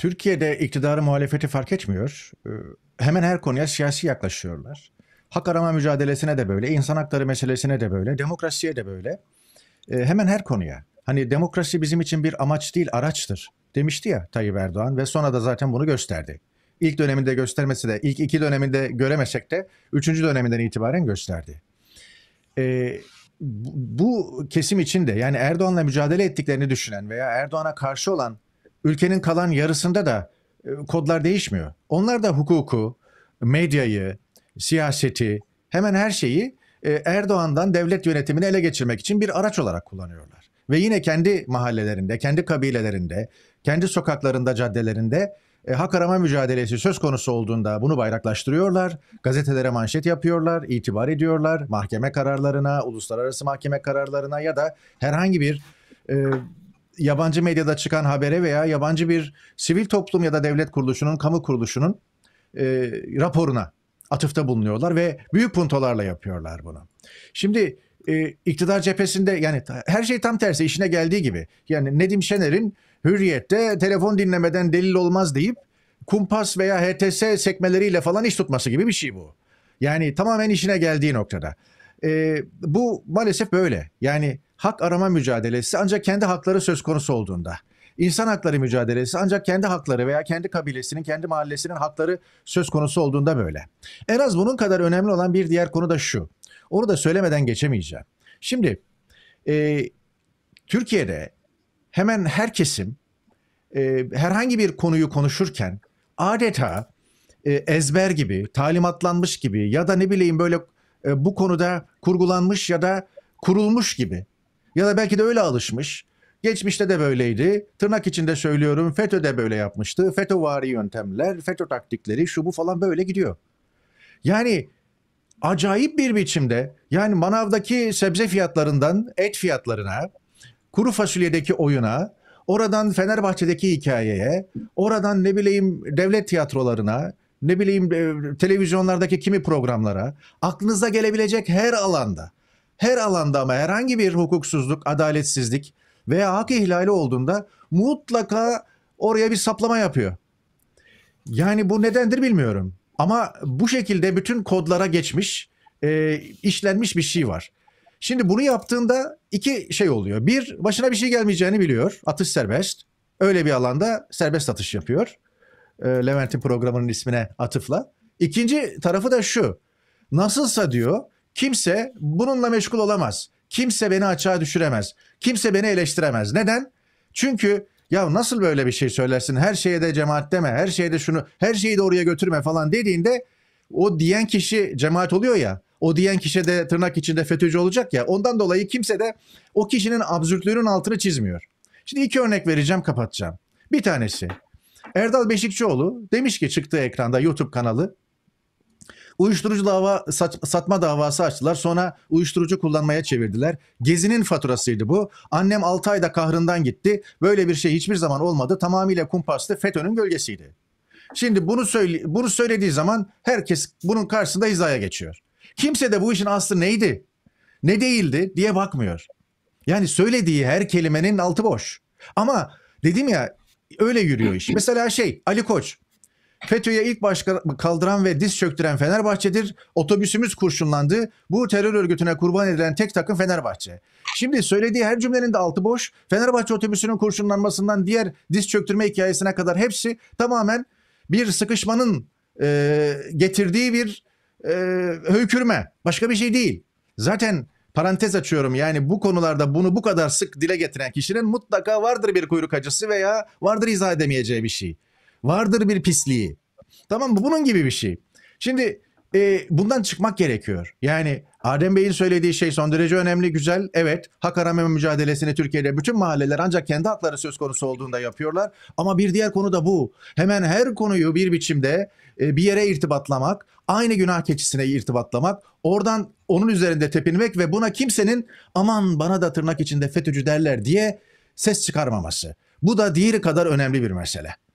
Türkiye'de iktidarı muhalefeti fark etmiyor. Ee, hemen her konuya siyasi yaklaşıyorlar. Hak arama mücadelesine de böyle, insan hakları meselesine de böyle, demokrasiye de böyle. Ee, hemen her konuya. Hani demokrasi bizim için bir amaç değil, araçtır demişti ya Tayyip Erdoğan ve sonra da zaten bunu gösterdi. İlk döneminde göstermesi de, ilk iki döneminde göremesek de, üçüncü döneminden itibaren gösterdi. Ee, bu kesim için de yani Erdoğan'la mücadele ettiklerini düşünen veya Erdoğan'a karşı olan ülkenin kalan yarısında da e, kodlar değişmiyor. Onlar da hukuku, medyayı, siyaseti, hemen her şeyi e, Erdoğan'dan devlet yönetimini ele geçirmek için bir araç olarak kullanıyorlar. Ve yine kendi mahallelerinde, kendi kabilelerinde, kendi sokaklarında, caddelerinde e, hak arama mücadelesi söz konusu olduğunda bunu bayraklaştırıyorlar, gazetelere manşet yapıyorlar, itibar ediyorlar, mahkeme kararlarına, uluslararası mahkeme kararlarına ya da herhangi bir e, yabancı medyada çıkan habere veya yabancı bir sivil toplum ya da devlet kuruluşunun, kamu kuruluşunun e, raporuna atıfta bulunuyorlar ve büyük puntolarla yapıyorlar bunu. Şimdi e, iktidar cephesinde yani her şey tam tersi işine geldiği gibi. Yani Nedim Şener'in hürriyette telefon dinlemeden delil olmaz deyip kumpas veya HTS sekmeleriyle falan iş tutması gibi bir şey bu. Yani tamamen işine geldiği noktada. E, bu maalesef böyle. Yani hak arama mücadelesi ancak kendi hakları söz konusu olduğunda. İnsan hakları mücadelesi ancak kendi hakları veya kendi kabilesinin, kendi mahallesinin hakları söz konusu olduğunda böyle. En az bunun kadar önemli olan bir diğer konu da şu. Onu da söylemeden geçemeyeceğim. Şimdi e, Türkiye'de hemen her kesim e, herhangi bir konuyu konuşurken adeta e, ezber gibi, talimatlanmış gibi ya da ne bileyim böyle e, bu konuda kurgulanmış ya da kurulmuş gibi. Ya da belki de öyle alışmış. Geçmişte de böyleydi. Tırnak içinde söylüyorum FETÖ de böyle yapmıştı. FETÖ-vari yöntemler, FETÖ taktikleri şu bu falan böyle gidiyor. Yani acayip bir biçimde yani manavdaki sebze fiyatlarından et fiyatlarına, kuru fasulyedeki oyuna, oradan Fenerbahçe'deki hikayeye, oradan ne bileyim devlet tiyatrolarına, ne bileyim e, televizyonlardaki kimi programlara, aklınıza gelebilecek her alanda, her alanda ama herhangi bir hukuksuzluk, adaletsizlik veya hak ihlali olduğunda mutlaka oraya bir saplama yapıyor. Yani bu nedendir bilmiyorum. Ama bu şekilde bütün kodlara geçmiş, e, işlenmiş bir şey var. Şimdi bunu yaptığında iki şey oluyor. Bir, başına bir şey gelmeyeceğini biliyor. Atış serbest. Öyle bir alanda serbest atış yapıyor e, Levent'in programının ismine atıfla. İkinci tarafı da şu. Nasılsa diyor kimse bununla meşgul olamaz. Kimse beni açığa düşüremez. Kimse beni eleştiremez. Neden? Çünkü ya nasıl böyle bir şey söylersin? Her şeye de cemaat deme, her şeye de şunu, her şeyi de oraya götürme falan dediğinde o diyen kişi cemaat oluyor ya. O diyen kişi de tırnak içinde FETÖ'cü olacak ya. Ondan dolayı kimse de o kişinin absürtlüğünün altını çizmiyor. Şimdi iki örnek vereceğim, kapatacağım. Bir tanesi Erdal Beşikçioğlu demiş ki çıktığı ekranda YouTube kanalı Uyuşturucu dava sat, satma davası açtılar. Sonra uyuşturucu kullanmaya çevirdiler. Gezinin faturasıydı bu. Annem 6 ayda kahrından gitti. Böyle bir şey hiçbir zaman olmadı. Tamamıyla kumpaslı FETÖ'nün gölgesiydi. Şimdi bunu söyle, bunu söylediği zaman herkes bunun karşısında hizaya geçiyor. Kimse de bu işin aslı neydi? Ne değildi diye bakmıyor. Yani söylediği her kelimenin altı boş. Ama dedim ya Öyle yürüyor iş. Mesela şey Ali Koç. FETÖ'ye ilk başka kaldıran ve diz çöktüren Fenerbahçe'dir. Otobüsümüz kurşunlandı. Bu terör örgütüne kurban edilen tek takım Fenerbahçe. Şimdi söylediği her cümlenin de altı boş. Fenerbahçe otobüsünün kurşunlanmasından diğer diz çöktürme hikayesine kadar hepsi tamamen bir sıkışmanın e, getirdiği bir e, höykürme. Başka bir şey değil. Zaten parantez açıyorum yani bu konularda bunu bu kadar sık dile getiren kişinin mutlaka vardır bir kuyruk acısı veya vardır izah edemeyeceği bir şey. Vardır bir pisliği. Tamam mı? Bunun gibi bir şey. Şimdi e, bundan çıkmak gerekiyor. Yani Adem Bey'in söylediği şey son derece önemli, güzel. Evet, hak arama mücadelesini Türkiye'de bütün mahalleler ancak kendi hakları söz konusu olduğunda yapıyorlar. Ama bir diğer konu da bu. Hemen her konuyu bir biçimde e, bir yere irtibatlamak, aynı günah keçisine irtibatlamak, oradan onun üzerinde tepinmek ve buna kimsenin aman bana da tırnak içinde FETÖ'cü derler diye ses çıkarmaması. Bu da diğeri kadar önemli bir mesele.